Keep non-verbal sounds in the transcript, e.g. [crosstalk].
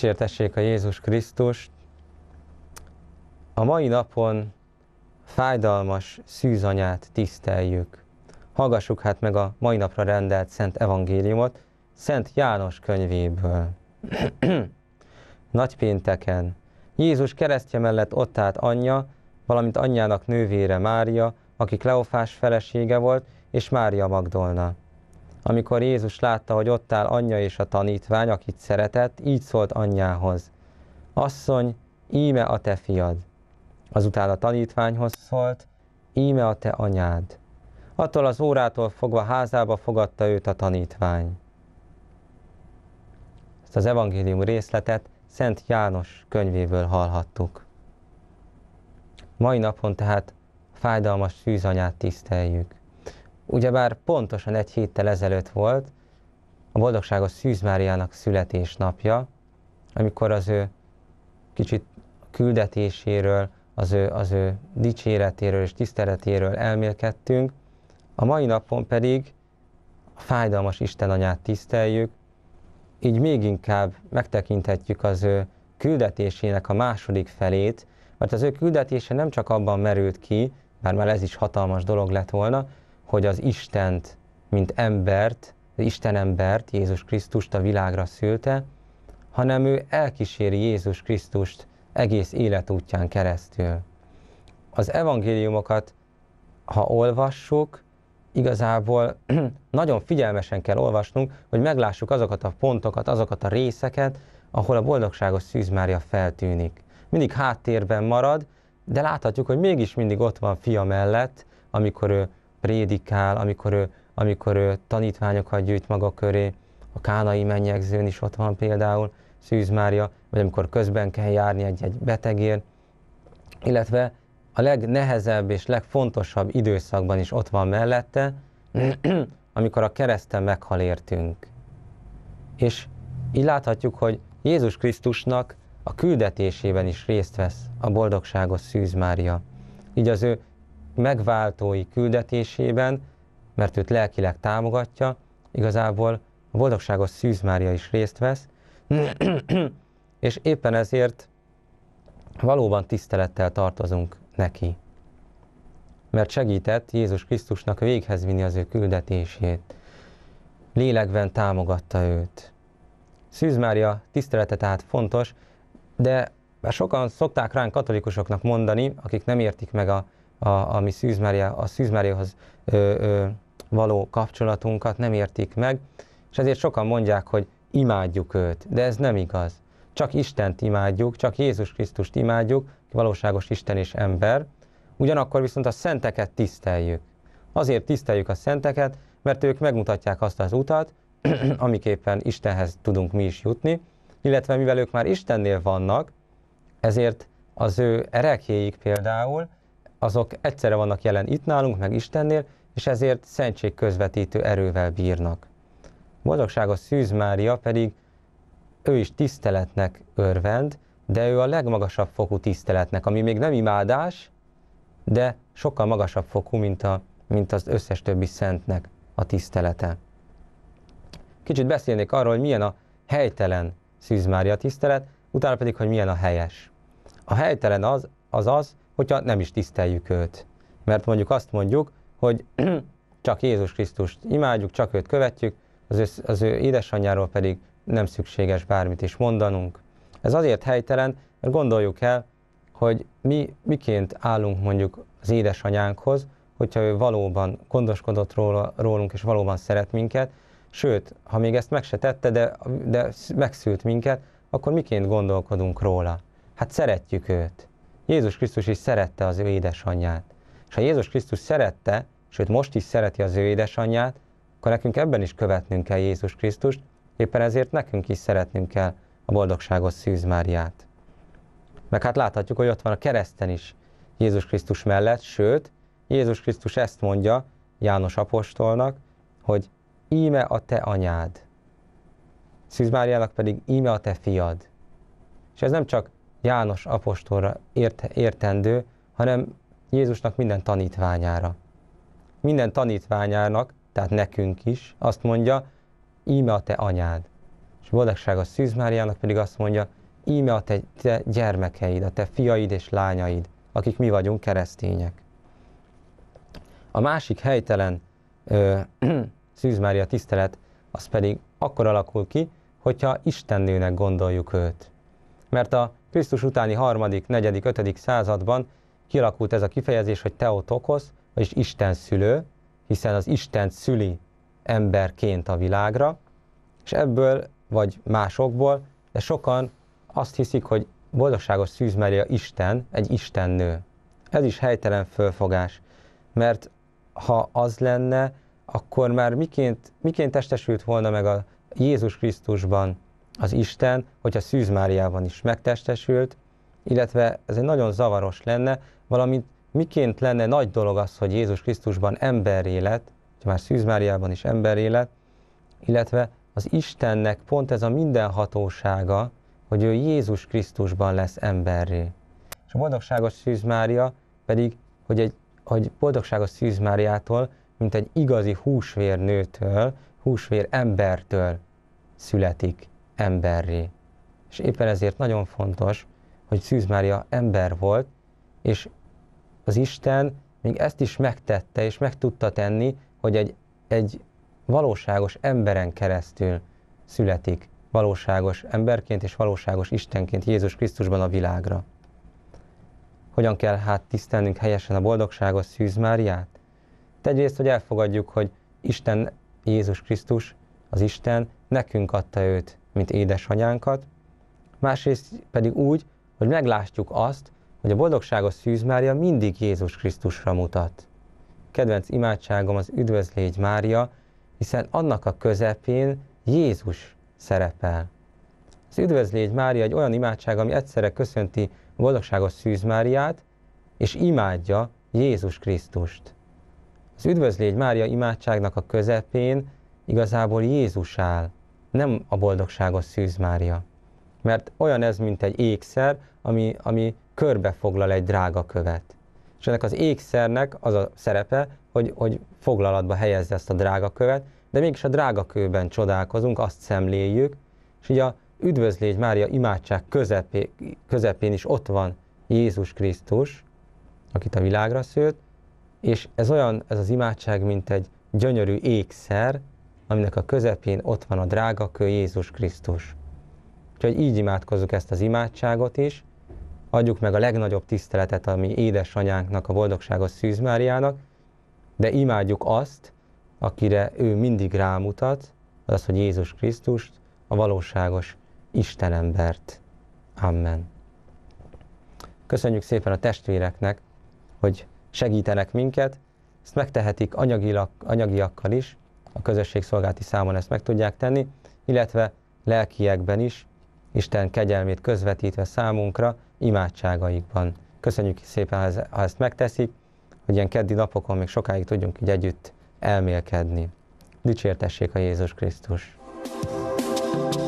dicsértessék a Jézus Krisztust. A mai napon fájdalmas szűzanyát tiszteljük. Hallgassuk hát meg a mai napra rendelt Szent Evangéliumot, Szent János könyvéből. [clears throat] Nagy pénteken Jézus keresztje mellett ott állt anyja, valamint anyjának nővére Mária, aki Kleofás felesége volt, és Mária Magdolna. Amikor Jézus látta, hogy ott áll anyja és a tanítvány, akit szeretett, így szólt anyjához. Asszony, íme a te fiad. Azután a tanítványhoz szólt, íme a te anyád. Attól az órától fogva házába fogadta őt a tanítvány. Ezt az evangélium részletet Szent János könyvéből hallhattuk. Mai napon tehát fájdalmas szűzanyát tiszteljük ugyebár pontosan egy héttel ezelőtt volt a boldogságos Szűz Máriának születésnapja, amikor az ő kicsit küldetéséről, az ő, az ő dicséretéről és tiszteletéről elmélkedtünk, a mai napon pedig a fájdalmas Isten anyát tiszteljük, így még inkább megtekinthetjük az ő küldetésének a második felét, mert az ő küldetése nem csak abban merült ki, bár már ez is hatalmas dolog lett volna, hogy az Istent, mint embert, az Isten embert, Jézus Krisztust a világra szülte, hanem ő elkíséri Jézus Krisztust egész életútján keresztül. Az evangéliumokat, ha olvassuk, igazából [clears throat] nagyon figyelmesen kell olvasnunk, hogy meglássuk azokat a pontokat, azokat a részeket, ahol a boldogságos Szűz Mária feltűnik. Mindig háttérben marad, de láthatjuk, hogy mégis mindig ott van fia mellett, amikor ő prédikál, amikor ő, amikor ő tanítványokat gyűjt maga köré, a kánai mennyegzőn is ott van például Szűz Mária, vagy amikor közben kell járni egy-egy betegért, illetve a legnehezebb és legfontosabb időszakban is ott van mellette, [clears throat] amikor a kereszten meghal értünk. És így láthatjuk, hogy Jézus Krisztusnak a küldetésében is részt vesz a boldogságos Szűz Mária. Így az ő megváltói küldetésében, mert őt lelkileg támogatja, igazából a boldogságos Szűz Mária is részt vesz, [clears throat] és éppen ezért valóban tisztelettel tartozunk neki. Mert segített Jézus Krisztusnak véghez vinni az ő küldetését. Lélekben támogatta őt. Szűz Mária tisztelete tehát fontos, de sokan szokták ránk katolikusoknak mondani, akik nem értik meg a a, ami Szűz Mária, a Szűz Máriahoz ö, ö, való kapcsolatunkat nem értik meg, és ezért sokan mondják, hogy imádjuk őt, de ez nem igaz. Csak Istent imádjuk, csak Jézus Krisztust imádjuk, valóságos Isten és ember, ugyanakkor viszont a szenteket tiszteljük. Azért tiszteljük a szenteket, mert ők megmutatják azt az utat, [clears throat] amiképpen Istenhez tudunk mi is jutni, illetve mivel ők már Istennél vannak, ezért az ő erekéig például azok egyszerre vannak jelen itt nálunk, meg Istennél, és ezért szentség közvetítő erővel bírnak. Boldogságos Szűz Mária pedig ő is tiszteletnek örvend, de ő a legmagasabb fokú tiszteletnek, ami még nem imádás, de sokkal magasabb fokú, mint, a, mint az összes többi szentnek a tisztelete. Kicsit beszélnék arról, hogy milyen a helytelen Szűz Mária tisztelet, utána pedig, hogy milyen a helyes. A helytelen az az, az hogyha nem is tiszteljük őt. Mert mondjuk azt mondjuk, hogy [clears throat] csak Jézus Krisztust imádjuk, csak őt követjük, az ő, az ő édesanyjáról pedig nem szükséges bármit is mondanunk. Ez azért helytelen, mert gondoljuk el, hogy mi miként állunk mondjuk az édesanyánkhoz, hogyha ő valóban gondoskodott róla, rólunk és valóban szeret minket, sőt, ha még ezt meg se tette, de, de megszült minket, akkor miként gondolkodunk róla? Hát szeretjük őt. Jézus Krisztus is szerette az ő édesanyját. És ha Jézus Krisztus szerette, sőt most is szereti az ő édesanyját, akkor nekünk ebben is követnünk kell Jézus Krisztust, éppen ezért nekünk is szeretnünk kell a boldogságos Szűz Máriát. Meg hát láthatjuk, hogy ott van a kereszten is Jézus Krisztus mellett, sőt, Jézus Krisztus ezt mondja János apostolnak, hogy íme a te anyád. Szűz Máriának pedig íme a te fiad. És ez nem csak János apostolra ért, értendő, hanem Jézusnak minden tanítványára. Minden tanítványának, tehát nekünk is, azt mondja, íme a te anyád. És boldogság a Szűz Máriának pedig azt mondja, íme a te, te gyermekeid, a te fiaid és lányaid, akik mi vagyunk keresztények. A másik helytelen ö, [clears throat] Szűz Mária tisztelet, az pedig akkor alakul ki, hogyha Istennőnek gondoljuk őt. Mert a Krisztus utáni harmadik, negyedik, ötödik században kialakult ez a kifejezés, hogy teotokos, vagyis Isten szülő, hiszen az Isten szüli emberként a világra, és ebből, vagy másokból, de sokan azt hiszik, hogy boldogságos szűz a Isten, egy Istennő. Ez is helytelen fölfogás, mert ha az lenne, akkor már miként, miként testesült volna meg a Jézus Krisztusban az Isten, hogyha Szűz Máriában is megtestesült, illetve ez egy nagyon zavaros lenne, valamint miként lenne nagy dolog az, hogy Jézus Krisztusban emberé lett, hogy már Szűz Máriában is emberé lett, illetve az Istennek pont ez a minden hatósága, hogy ő Jézus Krisztusban lesz emberré. És a boldogságos Szűz Mária pedig, hogy, egy, hogy boldogságos Szűz Máriától, mint egy igazi húsvér nőtől, húsvér embertől születik emberré. És éppen ezért nagyon fontos, hogy Szűz Mária ember volt, és az Isten még ezt is megtette, és meg tudta tenni, hogy egy, egy valóságos emberen keresztül születik, valóságos emberként és valóságos Istenként Jézus Krisztusban a világra. Hogyan kell hát tisztelnünk helyesen a boldogságos Szűz Máriát? Egyrészt, hogy elfogadjuk, hogy Isten, Jézus Krisztus, az Isten nekünk adta őt mint édesanyánkat, másrészt pedig úgy, hogy meglátjuk azt, hogy a boldogságos Szűz Mária mindig Jézus Krisztusra mutat. Kedvenc imádságom az Üdvözlégy Mária, hiszen annak a közepén Jézus szerepel. Az Üdvözlégy Mária egy olyan imádság, ami egyszerre köszönti a boldogságos Szűz Máriát, és imádja Jézus Krisztust. Az Üdvözlégy Mária imádságnak a közepén igazából Jézus áll nem a boldogságot szűz Mária. Mert olyan ez, mint egy ékszer, ami, ami körbefoglal egy drága követ. És ennek az ékszernek az a szerepe, hogy, hogy foglalatba helyezze ezt a drága követ, de mégis a drága kőben csodálkozunk, azt szemléljük, és ugye a üdvözlégy Mária imádság közepé, közepén is ott van Jézus Krisztus, akit a világra szült, és ez olyan, ez az imádság, mint egy gyönyörű ékszer, aminek a közepén ott van a drága kő Jézus Krisztus. Úgyhogy így imádkozzuk ezt az imádságot is, adjuk meg a legnagyobb tiszteletet a mi édesanyánknak, a boldogságos Szűz Máriának, de imádjuk azt, akire ő mindig rámutat, az az, hogy Jézus Krisztust, a valóságos Istenembert. Amen. Köszönjük szépen a testvéreknek, hogy segítenek minket, ezt megtehetik anyagilag, anyagiakkal is, a közösségszolgálati számon ezt meg tudják tenni, illetve lelkiekben is Isten kegyelmét közvetítve számunkra imádságaikban. Köszönjük szépen, ha ezt megteszik, hogy ilyen keddi napokon még sokáig tudjunk így együtt elmélkedni. Dicsértessék a Jézus Krisztus! thank you